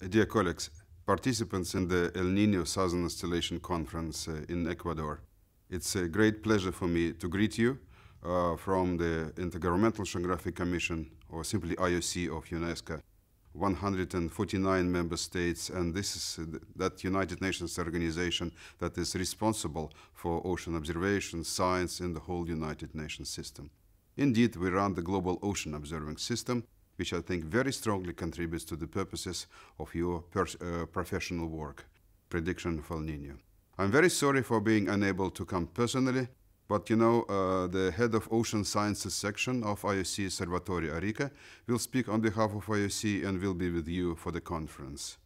Dear colleagues, participants in the El Nino Southern Installation Conference uh, in Ecuador, it's a great pleasure for me to greet you uh, from the Intergovernmental Oceanographic Commission, or simply IOC of UNESCO, 149 member states, and this is uh, that United Nations organization that is responsible for ocean observation, science in the whole United Nations system. Indeed, we run the Global Ocean Observing System, which I think very strongly contributes to the purposes of your uh, professional work, prediction of El Nino. I'm very sorry for being unable to come personally, but you know, uh, the head of Ocean Sciences section of IOC, Salvatore Arica, will speak on behalf of IOC and will be with you for the conference.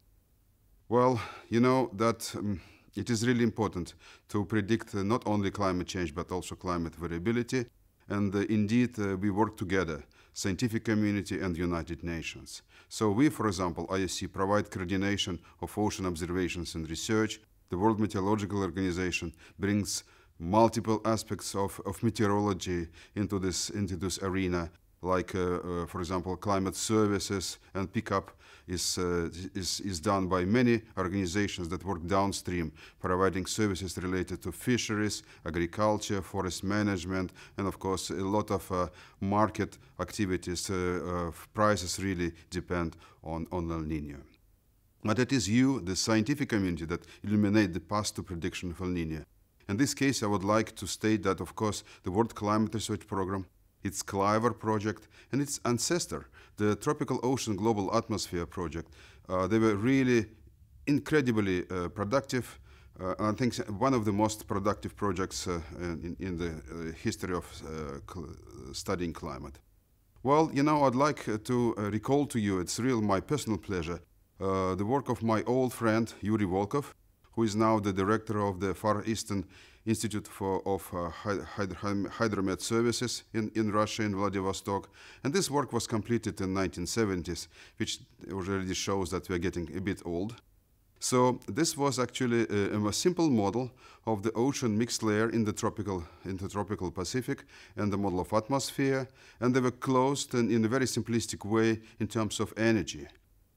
Well, you know that um, it is really important to predict uh, not only climate change, but also climate variability. And uh, indeed, uh, we work together scientific community, and the United Nations. So we, for example, IOC, provide coordination of ocean observations and research. The World Meteorological Organization brings multiple aspects of, of meteorology into this, into this arena like uh, uh, for example climate services and pickup is, uh, is, is done by many organizations that work downstream, providing services related to fisheries, agriculture, forest management, and of course a lot of market activities. prices really depend on, on El Nino. But it is you, the scientific community, that illuminate the path to prediction of El Nino. In this case, I would like to state that, of course, the World Climate Research Program its Cliver project, and its ancestor, the Tropical Ocean Global Atmosphere project. Uh, they were really incredibly uh, productive. Uh, I think one of the most productive projects uh, in, in, the uh, history of uh, cl studying climate. Well, you know, I'd like to recall to you, it's real my personal pleasure, the work of my old friend Yuri Volkov, who is now the director of the Far Eastern Institute for, of uh, Hydromet Services in, in Russia, in Vladivostok. And this work was completed in 1970s, which already shows that we're getting a bit old. So this was actually a, a, simple model of the ocean mixed layer in the tropical, in the tropical Pacific and the model of atmosphere. And they were closed in, in a very simplistic way in terms of energy.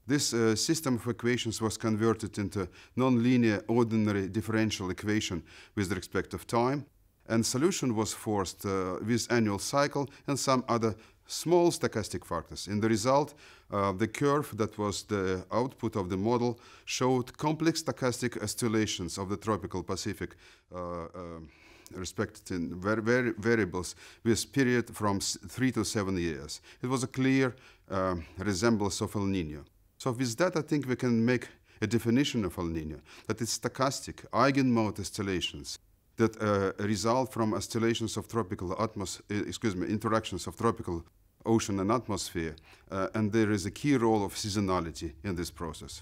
This uh, system of equations was converted into nonlinear ordinary differential equation with respect of time, and solution was forced uh, with annual cycle and some other small stochastic factors. In the result, uh, the curve that was the output of the model showed complex stochastic oscillations of the tropical Pacific uh, um, respected in var var variables with period from three to seven years. It was a clear um, resemblance of El Nino. So with that, I think we can make a definition of El Nino, that it's stochastic eigenmode oscillations that uh, result from oscillations of tropical atmosphere, uh, excuse me, interactions of tropical ocean and atmosphere, uh, and there is a key role of seasonality in this process.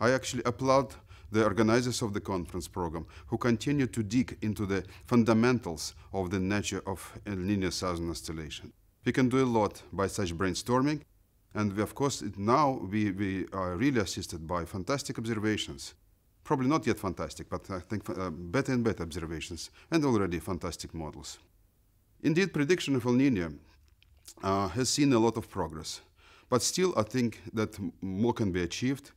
I actually applaud the organizers of the conference program who continue to dig into the fundamentals of the nature of El Nino Southern Oscillation. We can do a lot by such brainstorming and we, of course, it, now we, we are really assisted by fantastic observations. Probably not yet fantastic, but I think uh, better and better observations, and already fantastic models. Indeed, prediction of El Nino uh, has seen a lot of progress. But still, I think that more can be achieved.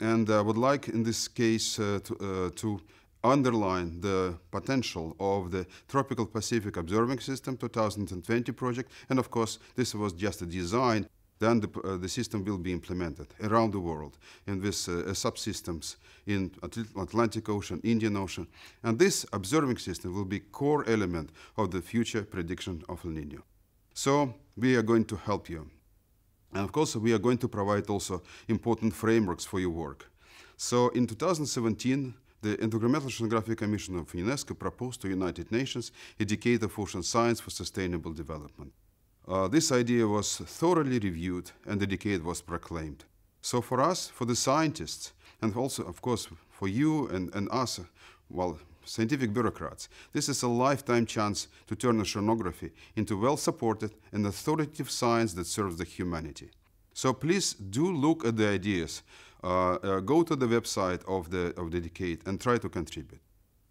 And I would like, in this case, uh, to, uh, to underline the potential of the Tropical Pacific Observing System 2020 project. And of course, this was just a design then the, uh, the system will be implemented around the world in these uh, uh, subsystems in Atlantic Ocean, Indian Ocean. And this observing system will be core element of the future prediction of El Nino. So we are going to help you. And of course, we are going to provide also important frameworks for your work. So in 2017, the Intergovernmental Oceanographic Commission of UNESCO proposed to United Nations a decade of ocean science for sustainable development. Uh, this idea was thoroughly reviewed and the decade was proclaimed. So for us, for the scientists, and also, of course, for you and, and us, well, scientific bureaucrats, this is a lifetime chance to turn oceanography into well-supported and authoritative science that serves the humanity. So please do look at the ideas, uh, uh, go to the website of the, of the decade and try to contribute.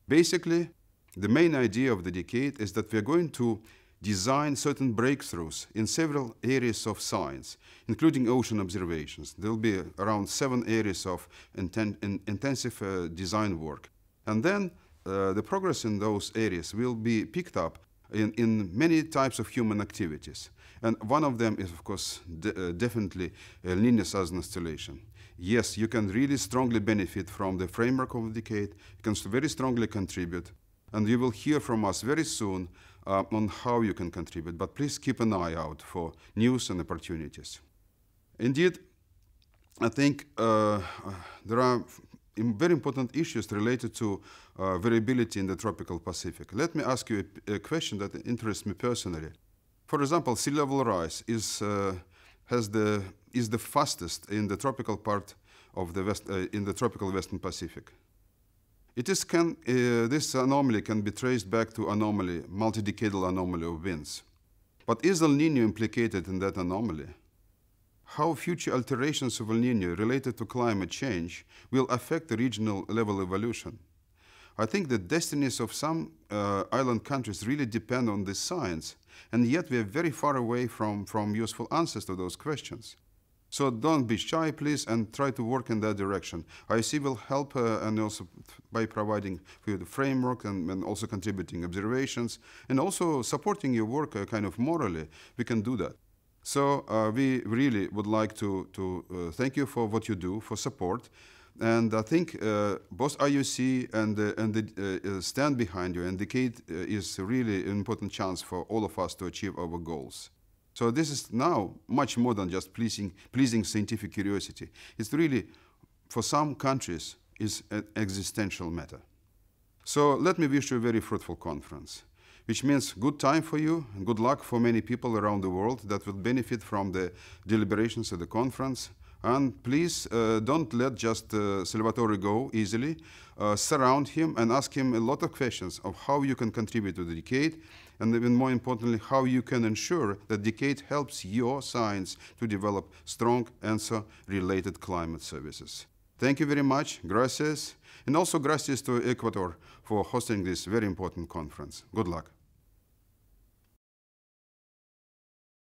Basically, the main idea of the decade is that we're going to design certain breakthroughs in several areas of science, including ocean observations. There will be around seven areas of inten in intensive uh, design work. And then uh, the progress in those areas will be picked up in, in, many types of human activities. And one of them is, of course, de uh, definitely uh, linear southern installation. Yes, you can really strongly benefit from the framework of the decade, you can very strongly contribute, and you will hear from us very soon uh, on how you can contribute, but please keep an eye out for news and opportunities. Indeed, I think uh, uh there are very important issues related to uh, variability in the tropical Pacific. Let me ask you a, a, question that interests me personally. For example, sea level rise is, uh, has the, is the fastest in the tropical part of the West, uh, in the tropical Western Pacific. It is can, uh, this anomaly can be traced back to anomaly, multi-decadal anomaly of winds. But is El Nino implicated in that anomaly? How future alterations of El Nino related to climate change will affect the regional level evolution? I think the destinies of some uh, island countries really depend on this science, and yet we are very far away from, from useful answers to those questions. So don't be shy, please, and try to work in that direction. IC will help uh, and also by providing for you the framework and, and, also contributing observations and also supporting your work uh, kind of morally. We can do that. So uh, we really would like to, to uh, thank you for what you do, for support. And I think uh, both IUC and, uh, and the stand behind you and Decade is really an important chance for all of us to achieve our goals. So this is now much more than just pleasing, pleasing scientific curiosity. It's really, for some countries, is an existential matter. So let me wish you a very fruitful conference, which means good time for you and good luck for many people around the world that will benefit from the deliberations at the conference. And please uh, don't let just uh, Salvatore go easily. Uh, surround him and ask him a lot of questions of how you can contribute to the decade, and even more importantly, how you can ensure that Decade helps your science to develop strong answer-related climate services. Thank you very much, gracias, and also gracias to Ecuador for hosting this very important conference. Good luck.